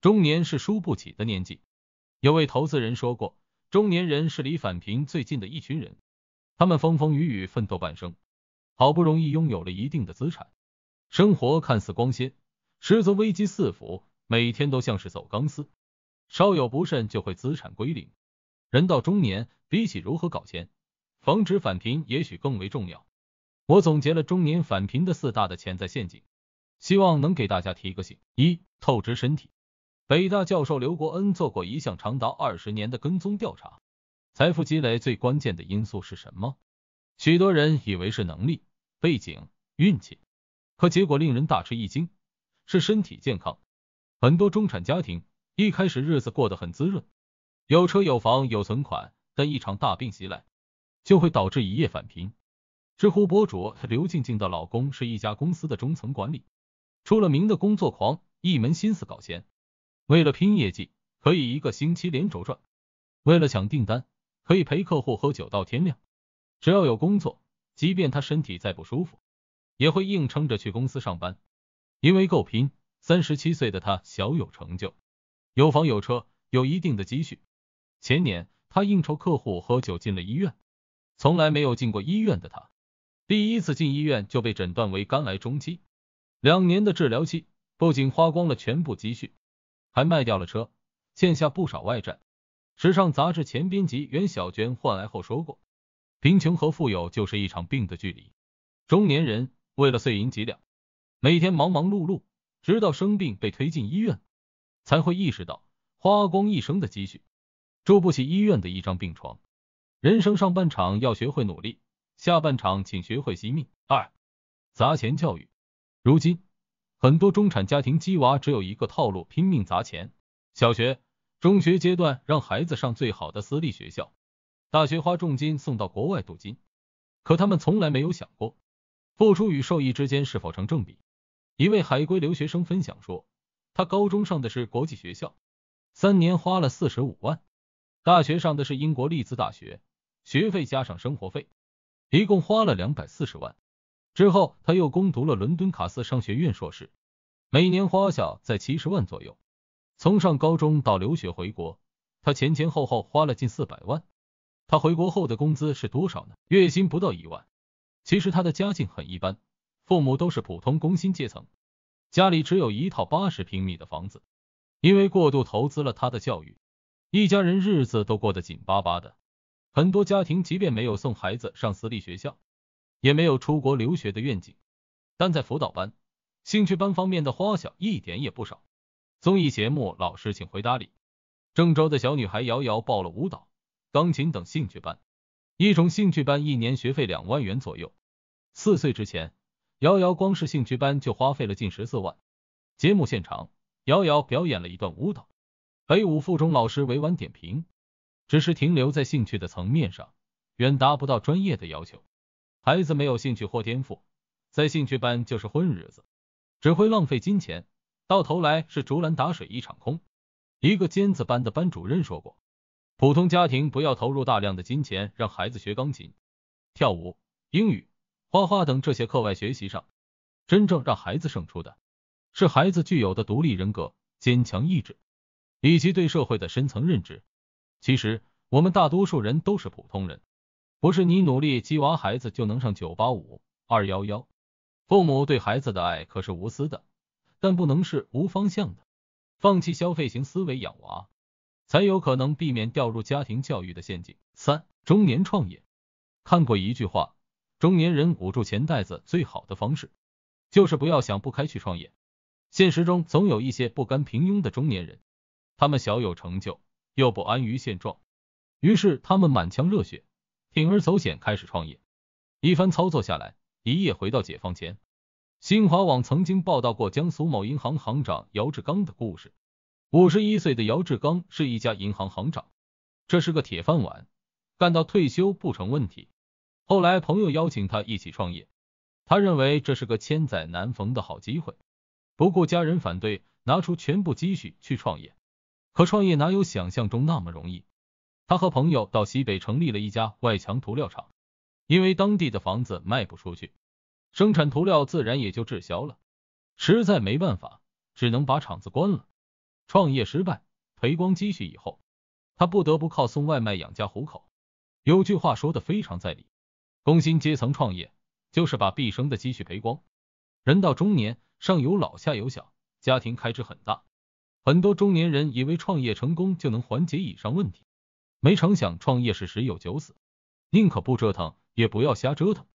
中年是输不起的年纪。有位投资人说过，中年人是离返贫最近的一群人。他们风风雨雨奋斗半生，好不容易拥有了一定的资产，生活看似光鲜，实则危机四伏，每天都像是走钢丝，稍有不慎就会资产归零。人到中年，比起如何搞钱，防止返贫也许更为重要。我总结了中年返贫的四大的潜在陷阱，希望能给大家提个醒：一、透支身体。北大教授刘国恩做过一项长达二十年的跟踪调查，财富积累最关键的因素是什么？许多人以为是能力、背景、运气，可结果令人大吃一惊，是身体健康。很多中产家庭一开始日子过得很滋润，有车有房有存款，但一场大病袭来，就会导致一夜返贫。知乎博主刘静静的老公是一家公司的中层管理，出了名的工作狂，一门心思搞钱。为了拼业绩，可以一个星期连轴转；为了抢订单，可以陪客户喝酒到天亮。只要有工作，即便他身体再不舒服，也会硬撑着去公司上班。因为够拼，三十七岁的他小有成就，有房有车，有一定的积蓄。前年，他应酬客户喝酒进了医院，从来没有进过医院的他，第一次进医院就被诊断为肝癌中期。两年的治疗期，不仅花光了全部积蓄。还卖掉了车，欠下不少外债。时尚杂志前编辑袁小娟患癌后说过：“贫穷和富有就是一场病的距离。中年人为了碎银几两，每天忙忙碌碌，直到生病被推进医院，才会意识到花光一生的积蓄，住不起医院的一张病床。人生上半场要学会努力，下半场请学会惜命。”二、砸钱教育，如今。很多中产家庭鸡娃只有一个套路，拼命砸钱。小学、中学阶段让孩子上最好的私立学校，大学花重金送到国外镀金。可他们从来没有想过，付出与受益之间是否成正比。一位海归留学生分享说，他高中上的是国际学校，三年花了四十五万；大学上的是英国利兹大学，学费加上生活费，一共花了两百四十万。之后，他又攻读了伦敦卡斯商学院硕士，每年花销在七十万左右。从上高中到留学回国，他前前后后花了近四百万。他回国后的工资是多少呢？月薪不到一万。其实他的家境很一般，父母都是普通工薪阶层，家里只有一套八十平米的房子。因为过度投资了他的教育，一家人日子都过得紧巴巴的。很多家庭即便没有送孩子上私立学校。也没有出国留学的愿景，但在辅导班、兴趣班方面的花销一点也不少。综艺节目《老师请回答》里，郑州的小女孩瑶瑶报了舞蹈、钢琴等兴趣班，一种兴趣班一年学费两万元左右。四岁之前，瑶瑶光是兴趣班就花费了近十四万。节目现场，瑶瑶表演了一段舞蹈，北舞附中老师委婉点评，只是停留在兴趣的层面上，远达不到专业的要求。孩子没有兴趣或天赋，在兴趣班就是混日子，只会浪费金钱，到头来是竹篮打水一场空。一个尖子班的班主任说过，普通家庭不要投入大量的金钱让孩子学钢琴、跳舞、英语、画画等这些课外学习上。真正让孩子胜出的是孩子具有的独立人格、坚强意志以及对社会的深层认知。其实我们大多数人都是普通人。不是你努力鸡娃孩子就能上九八五、二幺幺。父母对孩子的爱可是无私的，但不能是无方向的。放弃消费型思维养娃，才有可能避免掉入家庭教育的陷阱。三中年创业，看过一句话：中年人捂住钱袋子最好的方式，就是不要想不开去创业。现实中总有一些不甘平庸的中年人，他们小有成就又不安于现状，于是他们满腔热血。铤而走险，开始创业。一番操作下来，一夜回到解放前。新华网曾经报道过江苏某银行行长姚志刚的故事。五十一岁的姚志刚是一家银行行长，这是个铁饭碗，干到退休不成问题。后来朋友邀请他一起创业，他认为这是个千载难逢的好机会，不顾家人反对，拿出全部积蓄去创业。可创业哪有想象中那么容易？他和朋友到西北成立了一家外墙涂料厂，因为当地的房子卖不出去，生产涂料自然也就滞销了。实在没办法，只能把厂子关了。创业失败，赔光积蓄以后，他不得不靠送外卖养家糊口。有句话说的非常在理：工薪阶层创业就是把毕生的积蓄赔光。人到中年，上有老下有小，家庭开支很大。很多中年人以为创业成功就能缓解以上问题。没成想，创业是十有九死，宁可不折腾，也不要瞎折腾。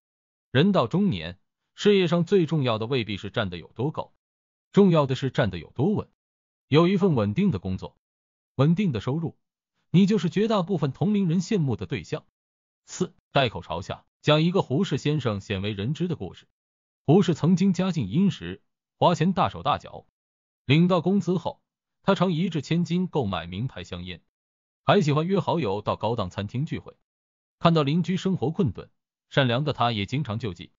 人到中年，事业上最重要的未必是站得有多高，重要的是站得有多稳。有一份稳定的工作，稳定的收入，你就是绝大部分同龄人羡慕的对象。四戴口朝下，讲一个胡适先生鲜为人知的故事。胡适曾经家境殷实，花钱大手大脚，领到工资后，他常一掷千金购买名牌香烟。还喜欢约好友到高档餐厅聚会，看到邻居生活困顿，善良的他也经常救济，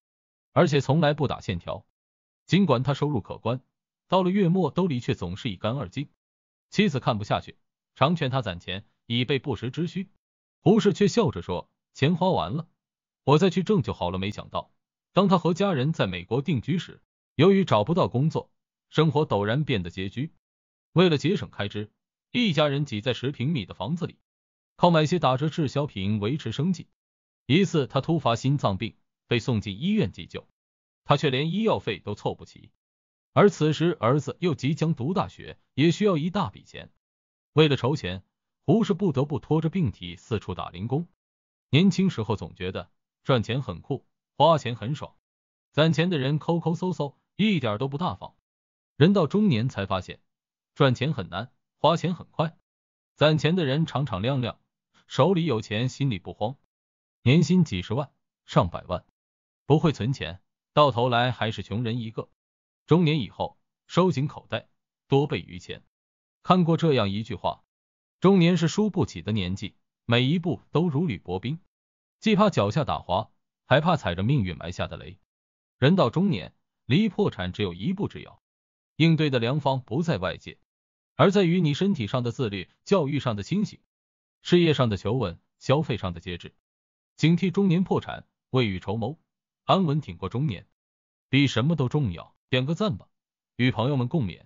而且从来不打欠条。尽管他收入可观，到了月末兜里却总是一干二净。妻子看不下去，常劝他攒钱以备不时之需，胡适却笑着说：“钱花完了，我再去挣就好了。”没想到，当他和家人在美国定居时，由于找不到工作，生活陡然变得拮据，为了节省开支。一家人挤在十平米的房子里，靠买些打折滞销品维持生计。一次，他突发心脏病，被送进医院急救，他却连医药费都凑不齐。而此时，儿子又即将读大学，也需要一大笔钱。为了筹钱，胡适不得不拖着病体四处打零工。年轻时候总觉得赚钱很酷，花钱很爽，攒钱的人抠抠搜搜，一点都不大方。人到中年才发现，赚钱很难。花钱很快，攒钱的人敞敞亮亮，手里有钱，心里不慌。年薪几十万、上百万，不会存钱，到头来还是穷人一个。中年以后，收紧口袋，多备余钱。看过这样一句话：中年是输不起的年纪，每一步都如履薄冰，既怕脚下打滑，还怕踩着命运埋下的雷。人到中年，离破产只有一步之遥。应对的良方不在外界。而在于你身体上的自律、教育上的清醒、事业上的求稳、消费上的节制，警惕中年破产，未雨绸缪，安稳挺过中年，比什么都重要。点个赞吧，与朋友们共勉。